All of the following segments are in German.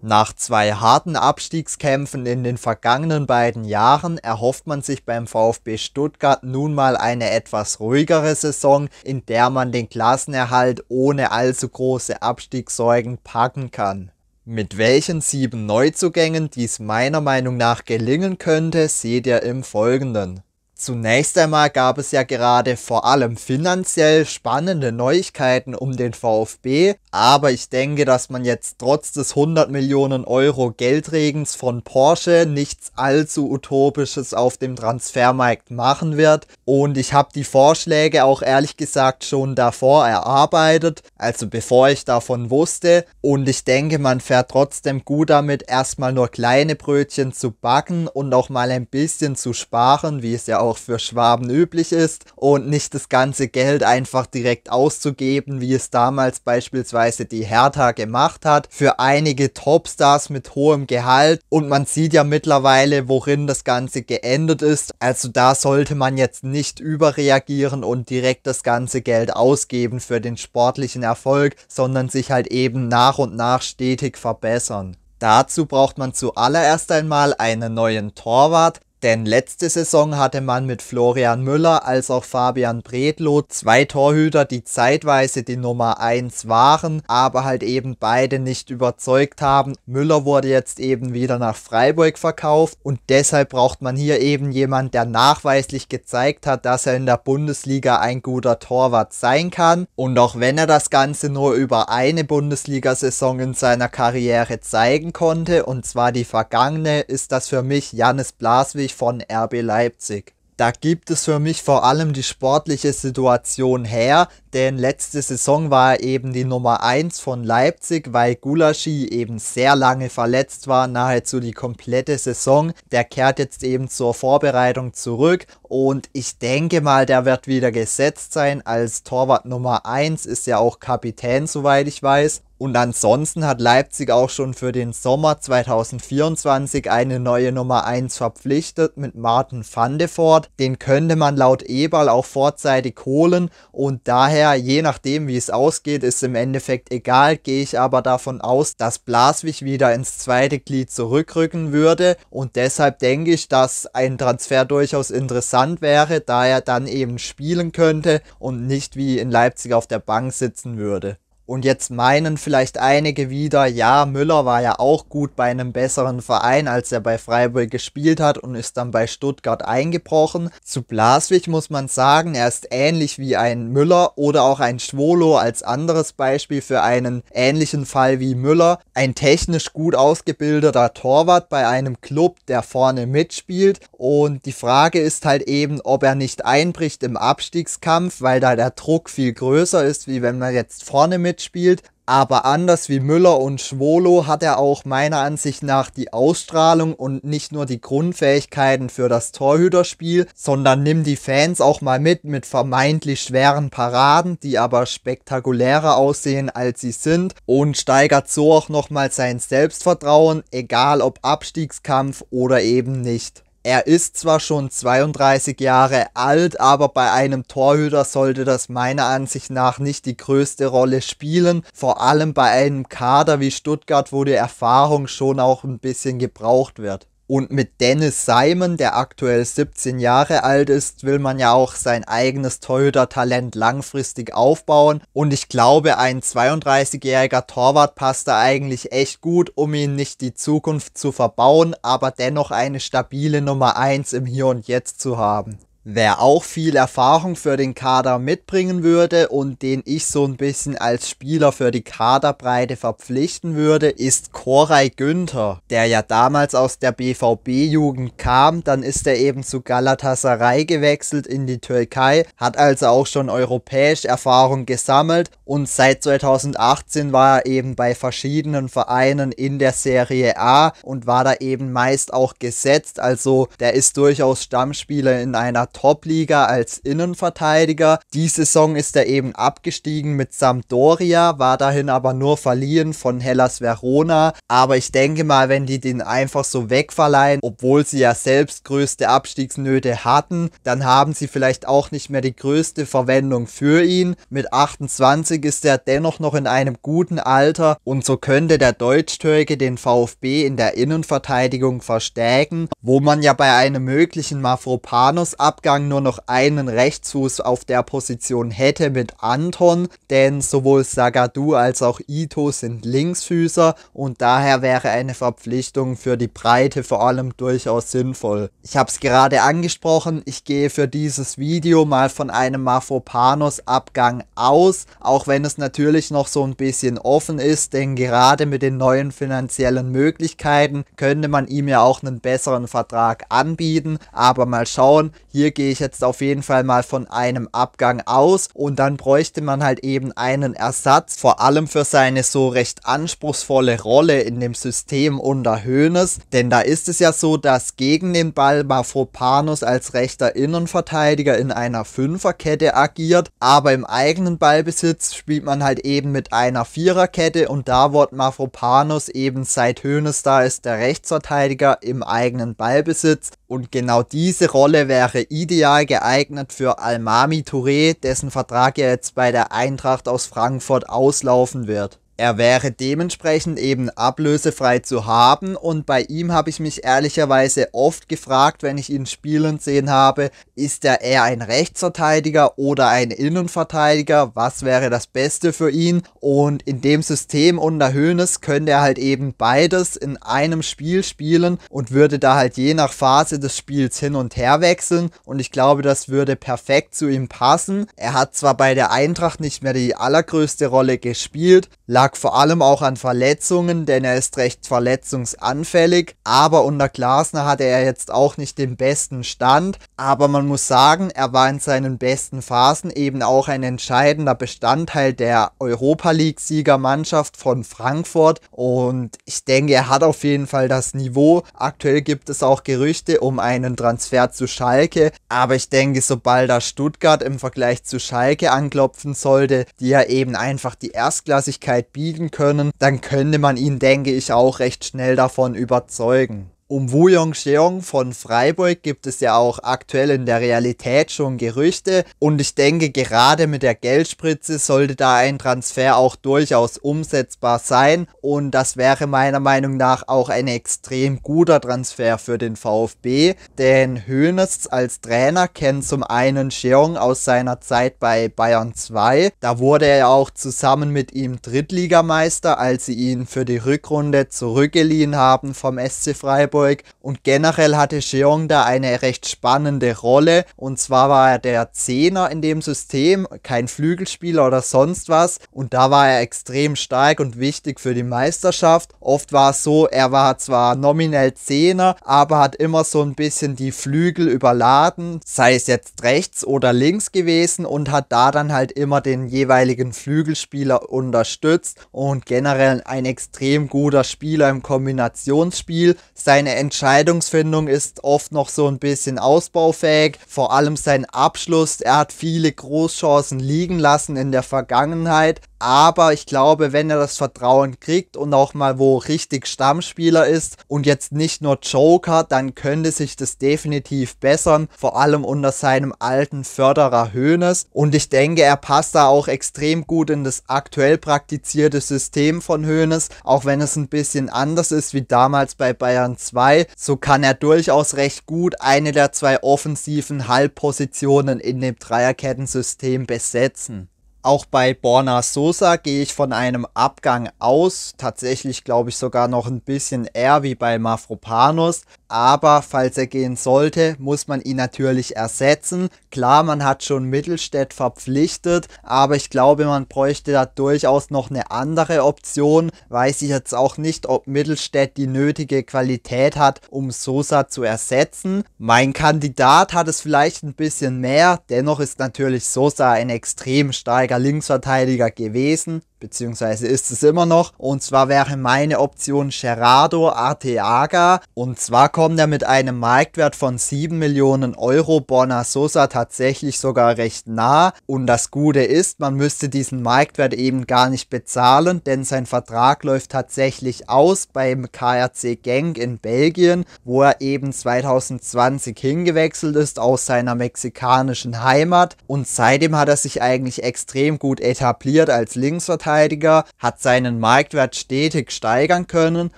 Nach zwei harten Abstiegskämpfen in den vergangenen beiden Jahren erhofft man sich beim VfB Stuttgart nun mal eine etwas ruhigere Saison, in der man den Klassenerhalt ohne allzu große Abstiegssorgen packen kann. Mit welchen sieben Neuzugängen dies meiner Meinung nach gelingen könnte, seht ihr im Folgenden. Zunächst einmal gab es ja gerade vor allem finanziell spannende Neuigkeiten um den VfB, aber ich denke, dass man jetzt trotz des 100 Millionen Euro Geldregens von Porsche nichts allzu utopisches auf dem Transfermarkt machen wird und ich habe die Vorschläge auch ehrlich gesagt schon davor erarbeitet, also bevor ich davon wusste und ich denke, man fährt trotzdem gut damit, erstmal nur kleine Brötchen zu backen und auch mal ein bisschen zu sparen, wie es ja auch auch für Schwaben üblich ist und nicht das ganze Geld einfach direkt auszugeben, wie es damals beispielsweise die Hertha gemacht hat, für einige Topstars mit hohem Gehalt und man sieht ja mittlerweile, worin das Ganze geendet ist. Also da sollte man jetzt nicht überreagieren und direkt das ganze Geld ausgeben für den sportlichen Erfolg, sondern sich halt eben nach und nach stetig verbessern. Dazu braucht man zuallererst einmal einen neuen Torwart, denn letzte Saison hatte man mit Florian Müller als auch Fabian Bredlow zwei Torhüter, die zeitweise die Nummer 1 waren, aber halt eben beide nicht überzeugt haben. Müller wurde jetzt eben wieder nach Freiburg verkauft und deshalb braucht man hier eben jemanden, der nachweislich gezeigt hat, dass er in der Bundesliga ein guter Torwart sein kann. Und auch wenn er das Ganze nur über eine Bundesliga-Saison in seiner Karriere zeigen konnte, und zwar die vergangene, ist das für mich Janis Blaswig 20 von RB Leipzig. Da gibt es für mich vor allem die sportliche Situation her, denn letzte Saison war er eben die Nummer 1 von Leipzig, weil Gulaschi eben sehr lange verletzt war, nahezu die komplette Saison. Der kehrt jetzt eben zur Vorbereitung zurück und ich denke mal, der wird wieder gesetzt sein. Als Torwart Nummer 1 ist ja auch Kapitän, soweit ich weiß. Und ansonsten hat Leipzig auch schon für den Sommer 2024 eine neue Nummer 1 verpflichtet mit Martin van de Voort. Den könnte man laut Eberl auch vorzeitig holen und daher, je nachdem wie es ausgeht, ist im Endeffekt egal, gehe ich aber davon aus, dass Blaswig wieder ins zweite Glied zurückrücken würde und deshalb denke ich, dass ein Transfer durchaus interessant interessant wäre, da er dann eben spielen könnte und nicht wie in Leipzig auf der Bank sitzen würde. Und jetzt meinen vielleicht einige wieder, ja, Müller war ja auch gut bei einem besseren Verein, als er bei Freiburg gespielt hat und ist dann bei Stuttgart eingebrochen. Zu Blaswig muss man sagen, er ist ähnlich wie ein Müller oder auch ein Schwolo als anderes Beispiel für einen ähnlichen Fall wie Müller. Ein technisch gut ausgebildeter Torwart bei einem Club, der vorne mitspielt. Und die Frage ist halt eben, ob er nicht einbricht im Abstiegskampf, weil da der Druck viel größer ist, wie wenn man jetzt vorne mitspielt mitspielt. Aber anders wie Müller und Schwolo hat er auch meiner Ansicht nach die Ausstrahlung und nicht nur die Grundfähigkeiten für das Torhüterspiel, sondern nimmt die Fans auch mal mit mit vermeintlich schweren Paraden, die aber spektakulärer aussehen als sie sind und steigert so auch nochmal sein Selbstvertrauen, egal ob Abstiegskampf oder eben nicht er ist zwar schon 32 Jahre alt, aber bei einem Torhüter sollte das meiner Ansicht nach nicht die größte Rolle spielen. Vor allem bei einem Kader wie Stuttgart, wo die Erfahrung schon auch ein bisschen gebraucht wird. Und mit Dennis Simon, der aktuell 17 Jahre alt ist, will man ja auch sein eigenes Torhüter-Talent langfristig aufbauen. Und ich glaube, ein 32-jähriger Torwart passt da eigentlich echt gut, um ihn nicht die Zukunft zu verbauen, aber dennoch eine stabile Nummer 1 im Hier und Jetzt zu haben wer auch viel Erfahrung für den Kader mitbringen würde und den ich so ein bisschen als Spieler für die Kaderbreite verpflichten würde, ist Koray Günther, der ja damals aus der BVB-Jugend kam, dann ist er eben zu Galatasaray gewechselt in die Türkei, hat also auch schon europäische Erfahrung gesammelt und seit 2018 war er eben bei verschiedenen Vereinen in der Serie A und war da eben meist auch gesetzt, also der ist durchaus Stammspieler in einer Top-Liga als Innenverteidiger. Die Saison ist er eben abgestiegen mit Sampdoria, war dahin aber nur verliehen von Hellas Verona. Aber ich denke mal, wenn die den einfach so wegverleihen, obwohl sie ja selbst größte Abstiegsnöte hatten, dann haben sie vielleicht auch nicht mehr die größte Verwendung für ihn. Mit 28 ist er dennoch noch in einem guten Alter und so könnte der Deutschtürke den VfB in der Innenverteidigung verstärken, wo man ja bei einem möglichen Mafropanus ab Abgang nur noch einen Rechtsfuß auf der Position hätte mit Anton, denn sowohl Sagadu als auch Ito sind Linksfüßer und daher wäre eine Verpflichtung für die Breite vor allem durchaus sinnvoll. Ich habe es gerade angesprochen, ich gehe für dieses Video mal von einem Mafopanos Abgang aus, auch wenn es natürlich noch so ein bisschen offen ist, denn gerade mit den neuen finanziellen Möglichkeiten könnte man ihm ja auch einen besseren Vertrag anbieten, aber mal schauen, hier hier gehe ich jetzt auf jeden Fall mal von einem Abgang aus und dann bräuchte man halt eben einen Ersatz, vor allem für seine so recht anspruchsvolle Rolle in dem System unter Hoeneß, denn da ist es ja so, dass gegen den Ball Mafropanus als rechter Innenverteidiger in einer Fünferkette agiert, aber im eigenen Ballbesitz spielt man halt eben mit einer Viererkette und da wird Mafropanus eben seit Hoeneß da ist der Rechtsverteidiger im eigenen Ballbesitz und genau diese Rolle wäre ideal geeignet für Almami Touré, dessen Vertrag ja jetzt bei der Eintracht aus Frankfurt auslaufen wird. Er wäre dementsprechend eben ablösefrei zu haben und bei ihm habe ich mich ehrlicherweise oft gefragt, wenn ich ihn spielen sehen habe, ist er eher ein Rechtsverteidiger oder ein Innenverteidiger, was wäre das Beste für ihn und in dem System unter Höhnes könnte er halt eben beides in einem Spiel spielen und würde da halt je nach Phase des Spiels hin und her wechseln und ich glaube, das würde perfekt zu ihm passen. Er hat zwar bei der Eintracht nicht mehr die allergrößte Rolle gespielt, lag lag vor allem auch an Verletzungen, denn er ist recht verletzungsanfällig. Aber unter Glasner hatte er jetzt auch nicht den besten Stand. Aber man muss sagen, er war in seinen besten Phasen eben auch ein entscheidender Bestandteil der Europa League-Siegermannschaft von Frankfurt. Und ich denke, er hat auf jeden Fall das Niveau. Aktuell gibt es auch Gerüchte um einen Transfer zu Schalke. Aber ich denke, sobald da Stuttgart im Vergleich zu Schalke anklopfen sollte, die ja eben einfach die Erstklassigkeit bietet, spielen können, dann könnte man ihn, denke ich, auch recht schnell davon überzeugen. Um Wu Yongxiong von Freiburg gibt es ja auch aktuell in der Realität schon Gerüchte und ich denke gerade mit der Geldspritze sollte da ein Transfer auch durchaus umsetzbar sein und das wäre meiner Meinung nach auch ein extrem guter Transfer für den VfB, denn Hoeneß als Trainer kennt zum einen Xiong aus seiner Zeit bei Bayern 2, da wurde er auch zusammen mit ihm Drittligameister, als sie ihn für die Rückrunde zurückgeliehen haben vom SC Freiburg Freiburg und generell hatte Cheong da eine recht spannende Rolle und zwar war er der Zehner in dem System, kein Flügelspieler oder sonst was und da war er extrem stark und wichtig für die Meisterschaft. Oft war es so, er war zwar nominell Zehner, aber hat immer so ein bisschen die Flügel überladen, sei es jetzt rechts oder links gewesen und hat da dann halt immer den jeweiligen Flügelspieler unterstützt und generell ein extrem guter Spieler im Kombinationsspiel. Sein seine Entscheidungsfindung ist oft noch so ein bisschen ausbaufähig. Vor allem sein Abschluss. Er hat viele Großchancen liegen lassen in der Vergangenheit. Aber ich glaube, wenn er das Vertrauen kriegt und auch mal wo richtig Stammspieler ist und jetzt nicht nur Joker, dann könnte sich das definitiv bessern, vor allem unter seinem alten Förderer Hoeneß. Und ich denke, er passt da auch extrem gut in das aktuell praktizierte System von Hoeneß, auch wenn es ein bisschen anders ist wie damals bei Bayern 2. So kann er durchaus recht gut eine der zwei offensiven Halbpositionen in dem Dreierkettensystem besetzen. Auch bei Borna Sosa gehe ich von einem Abgang aus. Tatsächlich glaube ich sogar noch ein bisschen eher wie bei Mafropanos. Aber falls er gehen sollte, muss man ihn natürlich ersetzen. Klar, man hat schon Mittelstädt verpflichtet, aber ich glaube, man bräuchte da durchaus noch eine andere Option. Weiß ich jetzt auch nicht, ob Mittelstädt die nötige Qualität hat, um Sosa zu ersetzen. Mein Kandidat hat es vielleicht ein bisschen mehr, dennoch ist natürlich Sosa ein extrem starker linksverteidiger gewesen beziehungsweise ist es immer noch. Und zwar wäre meine Option Gerardo Arteaga. Und zwar kommt er mit einem Marktwert von 7 Millionen Euro Bona Sosa tatsächlich sogar recht nah. Und das Gute ist, man müsste diesen Marktwert eben gar nicht bezahlen, denn sein Vertrag läuft tatsächlich aus beim KRC Genk in Belgien, wo er eben 2020 hingewechselt ist aus seiner mexikanischen Heimat. Und seitdem hat er sich eigentlich extrem gut etabliert als Linksverteidiger Innenverteidiger, hat seinen Marktwert stetig steigern können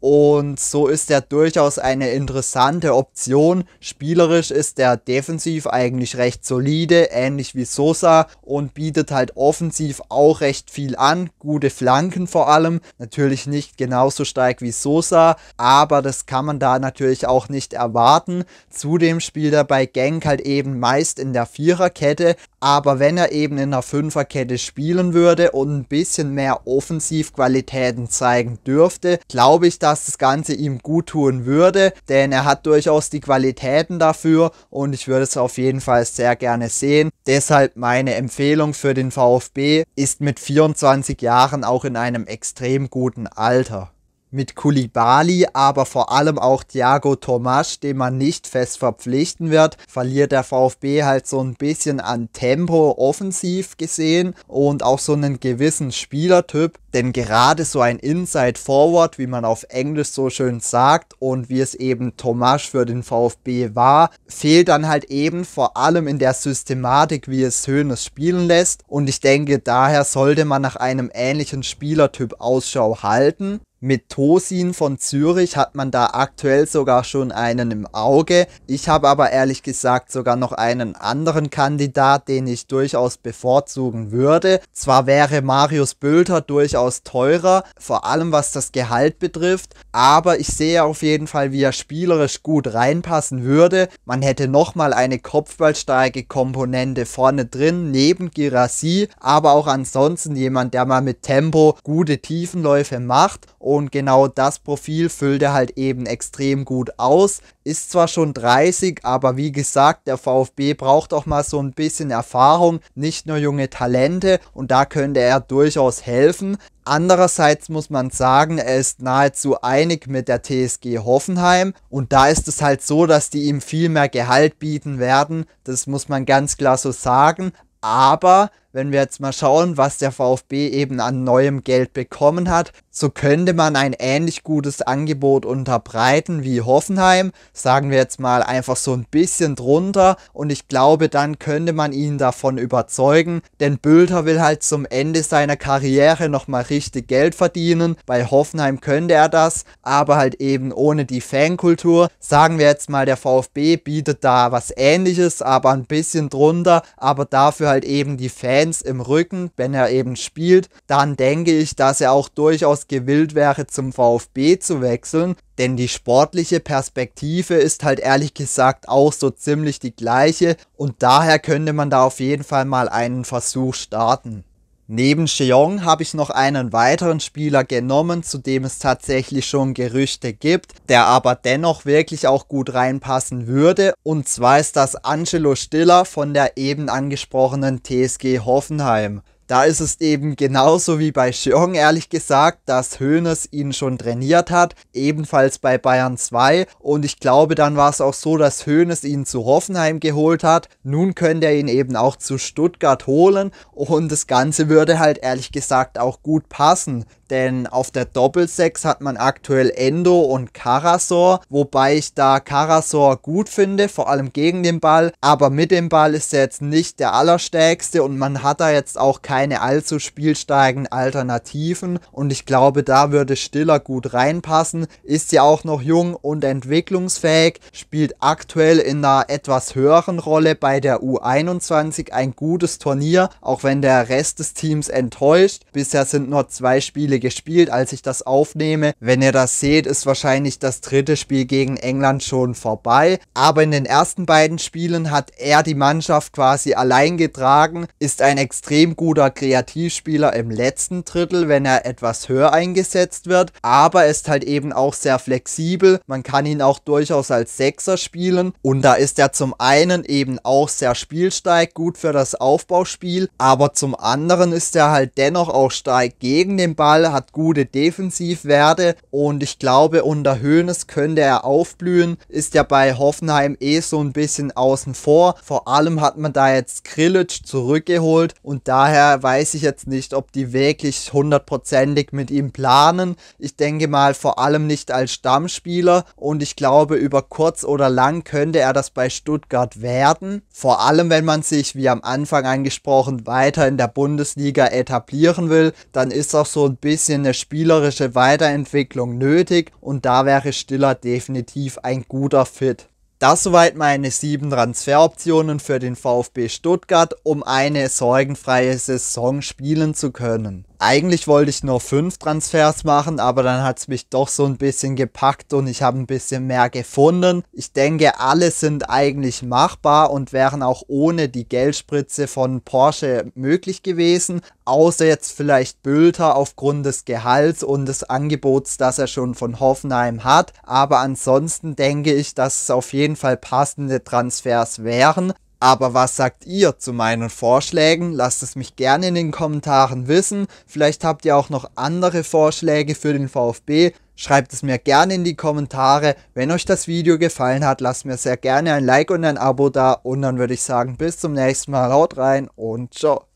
und so ist er durchaus eine interessante Option. Spielerisch ist er defensiv eigentlich recht solide, ähnlich wie Sosa und bietet halt offensiv auch recht viel an, gute Flanken vor allem, natürlich nicht genauso stark wie Sosa, aber das kann man da natürlich auch nicht erwarten. Zudem spielt er bei Genk halt eben meist in der Viererkette, aber wenn er eben in der Fünferkette spielen würde und ein bisschen mehr Offensivqualitäten zeigen dürfte, glaube ich, dass das Ganze ihm gut tun würde, denn er hat durchaus die Qualitäten dafür und ich würde es auf jeden Fall sehr gerne sehen. Deshalb meine Empfehlung für den VfB ist mit 24 Jahren auch in einem extrem guten Alter mit Kulibali, aber vor allem auch Thiago Tomas, den man nicht fest verpflichten wird, verliert der VfB halt so ein bisschen an Tempo offensiv gesehen und auch so einen gewissen Spielertyp. Denn gerade so ein Inside Forward, wie man auf Englisch so schön sagt und wie es eben Tomas für den VfB war, fehlt dann halt eben vor allem in der Systematik, wie es Hönes spielen lässt. Und ich denke, daher sollte man nach einem ähnlichen Spielertyp Ausschau halten. Mit Tosin von Zürich hat man da aktuell sogar schon einen im Auge. Ich habe aber ehrlich gesagt sogar noch einen anderen Kandidat, den ich durchaus bevorzugen würde. Zwar wäre Marius Bülter durchaus teurer, vor allem was das Gehalt betrifft, aber ich sehe auf jeden Fall, wie er spielerisch gut reinpassen würde. Man hätte nochmal eine kopfballstarke Komponente vorne drin, neben Girassi, aber auch ansonsten jemand, der mal mit Tempo gute Tiefenläufe macht und genau das Profil füllt er halt eben extrem gut aus. Ist zwar schon 30, aber wie gesagt, der VfB braucht auch mal so ein bisschen Erfahrung, nicht nur junge Talente und da könnte er durchaus helfen. Andererseits muss man sagen, er ist nahezu einig mit der TSG Hoffenheim und da ist es halt so, dass die ihm viel mehr Gehalt bieten werden. Das muss man ganz klar so sagen. Aber wenn wir jetzt mal schauen, was der VfB eben an neuem Geld bekommen hat, so könnte man ein ähnlich gutes Angebot unterbreiten wie Hoffenheim, sagen wir jetzt mal einfach so ein bisschen drunter und ich glaube, dann könnte man ihn davon überzeugen, denn Bülter will halt zum Ende seiner Karriere nochmal richtig Geld verdienen, bei Hoffenheim könnte er das, aber halt eben ohne die Fankultur, sagen wir jetzt mal, der VfB bietet da was ähnliches, aber ein bisschen drunter, aber dafür halt eben die Fans Fans im Rücken, wenn er eben spielt, dann denke ich, dass er auch durchaus gewillt wäre, zum VfB zu wechseln. Denn die sportliche Perspektive ist halt ehrlich gesagt auch so ziemlich die gleiche und daher könnte man da auf jeden Fall mal einen Versuch starten. Neben Cheong habe ich noch einen weiteren Spieler genommen, zu dem es tatsächlich schon Gerüchte gibt, der aber dennoch wirklich auch gut reinpassen würde. Und zwar ist das Angelo Stiller von der eben angesprochenen TSG Hoffenheim. Da ist es eben genauso wie bei Schirn, ehrlich gesagt, dass Hoeneß ihn schon trainiert hat, ebenfalls bei Bayern 2. Und ich glaube, dann war es auch so, dass Hoeneß ihn zu Hoffenheim geholt hat. Nun könnte er ihn eben auch zu Stuttgart holen. Und das Ganze würde halt ehrlich gesagt auch gut passen. Denn auf der Doppelsechs hat man aktuell Endo und Karasor, wobei ich da Karasor gut finde, vor allem gegen den Ball. Aber mit dem Ball ist er jetzt nicht der allerstärkste und man hat da jetzt auch keinen keine allzu spielstarken Alternativen und ich glaube, da würde Stiller gut reinpassen. Ist ja auch noch jung und entwicklungsfähig, spielt aktuell in einer etwas höheren Rolle bei der U21 ein gutes Turnier, auch wenn der Rest des Teams enttäuscht. Bisher sind nur zwei Spiele gespielt, als ich das aufnehme. Wenn ihr das seht, ist wahrscheinlich das dritte Spiel gegen England schon vorbei. Aber in den ersten beiden Spielen hat er die Mannschaft quasi allein getragen, ist ein extrem guter Kreativspieler im letzten Drittel, wenn er etwas höher eingesetzt wird, aber ist halt eben auch sehr flexibel. Man kann ihn auch durchaus als Sechser spielen und da ist er zum einen eben auch sehr spielsteig, gut für das Aufbauspiel, aber zum anderen ist er halt dennoch auch stark gegen den Ball, hat gute Defensivwerte und ich glaube unter Höhnes könnte er aufblühen, ist ja bei Hoffenheim eh so ein bisschen außen vor. Vor allem hat man da jetzt Krillic zurückgeholt und daher weiß ich jetzt nicht, ob die wirklich hundertprozentig mit ihm planen. Ich denke mal vor allem nicht als Stammspieler und ich glaube, über kurz oder lang könnte er das bei Stuttgart werden. Vor allem, wenn man sich, wie am Anfang angesprochen, weiter in der Bundesliga etablieren will, dann ist auch so ein bisschen eine spielerische Weiterentwicklung nötig und da wäre Stiller definitiv ein guter Fit. Das soweit meine sieben Transferoptionen für den VfB Stuttgart, um eine sorgenfreie Saison spielen zu können. Eigentlich wollte ich nur fünf Transfers machen, aber dann hat es mich doch so ein bisschen gepackt und ich habe ein bisschen mehr gefunden. Ich denke, alle sind eigentlich machbar und wären auch ohne die Geldspritze von Porsche möglich gewesen, außer jetzt vielleicht Bülter aufgrund des Gehalts und des Angebots, das er schon von Hoffenheim hat. Aber ansonsten denke ich, dass es auf jeden Fall passende Transfers wären. Aber was sagt ihr zu meinen Vorschlägen? Lasst es mich gerne in den Kommentaren wissen. Vielleicht habt ihr auch noch andere Vorschläge für den VfB. Schreibt es mir gerne in die Kommentare. Wenn euch das Video gefallen hat, lasst mir sehr gerne ein Like und ein Abo da. Und dann würde ich sagen, bis zum nächsten Mal. Haut rein und ciao.